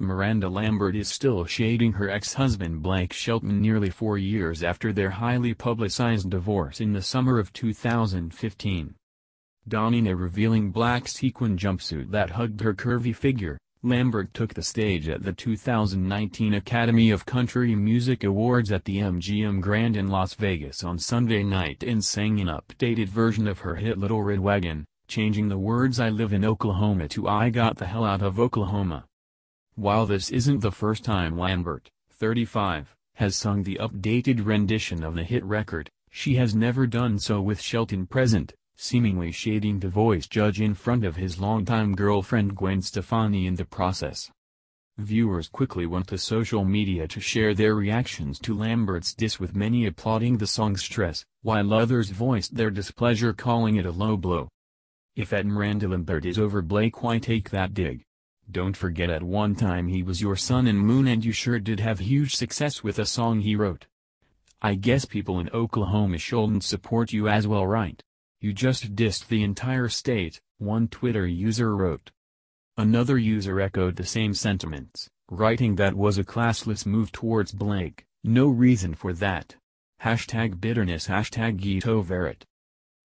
Miranda Lambert is still shading her ex-husband Blake Shelton nearly four years after their highly publicized divorce in the summer of 2015. Donning a revealing black sequin jumpsuit that hugged her curvy figure, Lambert took the stage at the 2019 Academy of Country Music Awards at the MGM Grand in Las Vegas on Sunday night and sang an updated version of her hit Little Red Wagon, changing the words I live in Oklahoma to I got the hell out of Oklahoma. While this isn't the first time Lambert, 35, has sung the updated rendition of the hit record, she has never done so with Shelton present, seemingly shading the voice judge in front of his longtime girlfriend Gwen Stefani in the process. Viewers quickly went to social media to share their reactions to Lambert's diss with many applauding the songstress, while others voiced their displeasure calling it a low blow. If at Miranda Lambert is over Blake why take that dig? Don't forget at one time he was your sun and moon and you sure did have huge success with a song he wrote. I guess people in Oklahoma shouldn't support you as well right? You just dissed the entire state, one Twitter user wrote. Another user echoed the same sentiments, writing that was a classless move towards Blake, no reason for that. Hashtag bitterness hashtag Gito Verret.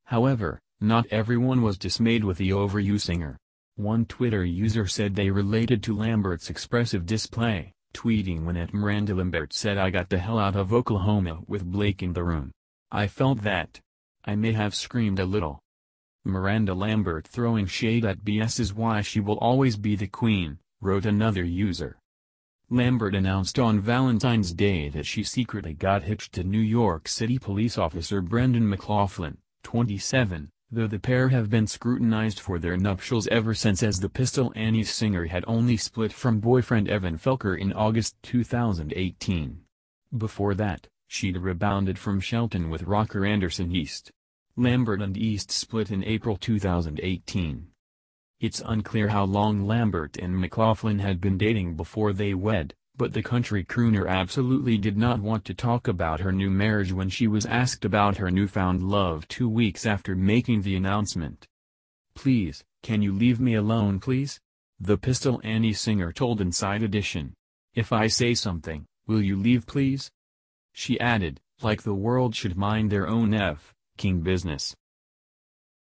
However, not everyone was dismayed with the overuse singer. One Twitter user said they related to Lambert's expressive display, tweeting when at Miranda Lambert said I got the hell out of Oklahoma with Blake in the room. I felt that. I may have screamed a little. Miranda Lambert throwing shade at BS is why she will always be the queen, wrote another user. Lambert announced on Valentine's Day that she secretly got hitched to New York City police officer Brendan McLaughlin, 27, though the pair have been scrutinized for their nuptials ever since as the Pistol Annie's singer had only split from boyfriend Evan Felker in August 2018. Before that, she'd rebounded from Shelton with rocker Anderson East. Lambert and East split in April 2018. It's unclear how long Lambert and McLaughlin had been dating before they wed, but the country crooner absolutely did not want to talk about her new marriage when she was asked about her newfound love two weeks after making the announcement. Please, can you leave me alone please? The Pistol Annie singer told Inside Edition. If I say something, will you leave please? She added, like the world should mind their own F, business.